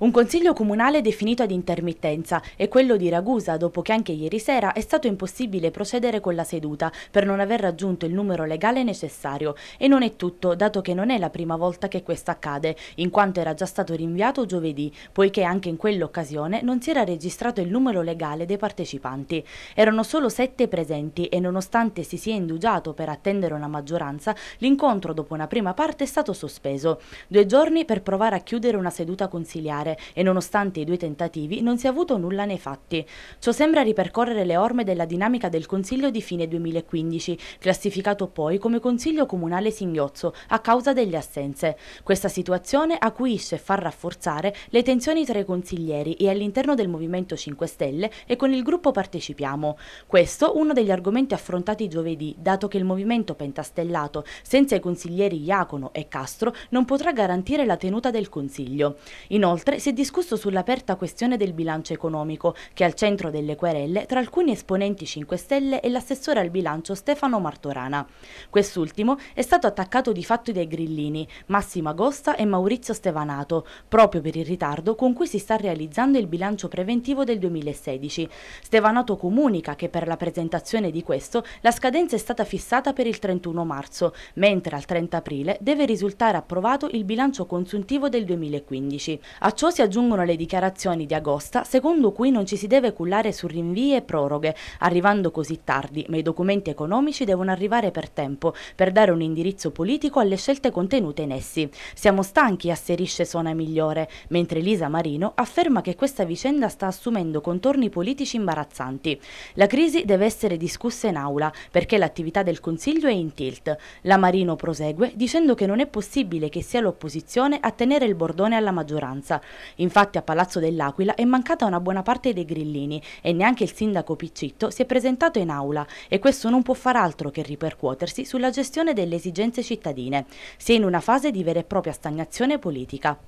Un consiglio comunale definito ad intermittenza è quello di Ragusa dopo che anche ieri sera è stato impossibile procedere con la seduta per non aver raggiunto il numero legale necessario. E non è tutto, dato che non è la prima volta che questo accade, in quanto era già stato rinviato giovedì, poiché anche in quell'occasione non si era registrato il numero legale dei partecipanti. Erano solo sette presenti e nonostante si sia indugiato per attendere una maggioranza, l'incontro dopo una prima parte è stato sospeso. Due giorni per provare a chiudere una seduta consiliare nucleare e nonostante i due tentativi non si è avuto nulla nei fatti. Ciò sembra ripercorrere le orme della dinamica del Consiglio di fine 2015, classificato poi come Consiglio Comunale Singhiozzo a causa delle assenze. Questa situazione acuisce e fa rafforzare le tensioni tra i consiglieri e all'interno del Movimento 5 Stelle e con il gruppo Partecipiamo. Questo uno degli argomenti affrontati giovedì, dato che il Movimento Pentastellato, senza i consiglieri Iacono e Castro, non potrà garantire la tenuta del Consiglio. Inoltre si è discusso sull'aperta questione del bilancio economico, che è al centro delle querelle tra alcuni esponenti 5 Stelle e l'assessore al bilancio Stefano Martorana. Quest'ultimo è stato attaccato di fatto dai grillini, Massimo Agosta e Maurizio Stevanato, proprio per il ritardo con cui si sta realizzando il bilancio preventivo del 2016. Stevanato comunica che per la presentazione di questo la scadenza è stata fissata per il 31 marzo, mentre al 30 aprile deve risultare approvato il bilancio consuntivo del 2015. A ciò si aggiungono le dichiarazioni di Agosta, secondo cui non ci si deve cullare su rinvii e proroghe, arrivando così tardi, ma i documenti economici devono arrivare per tempo, per dare un indirizzo politico alle scelte contenute in essi. Siamo stanchi, asserisce Sona Migliore, mentre Lisa Marino afferma che questa vicenda sta assumendo contorni politici imbarazzanti. La crisi deve essere discussa in aula, perché l'attività del Consiglio è in tilt. La Marino prosegue dicendo che non è possibile che sia l'opposizione a tenere il bordone alla maggioranza. Infatti a Palazzo dell'Aquila è mancata una buona parte dei grillini e neanche il sindaco Piccitto si è presentato in aula e questo non può far altro che ripercuotersi sulla gestione delle esigenze cittadine. Si è in una fase di vera e propria stagnazione politica.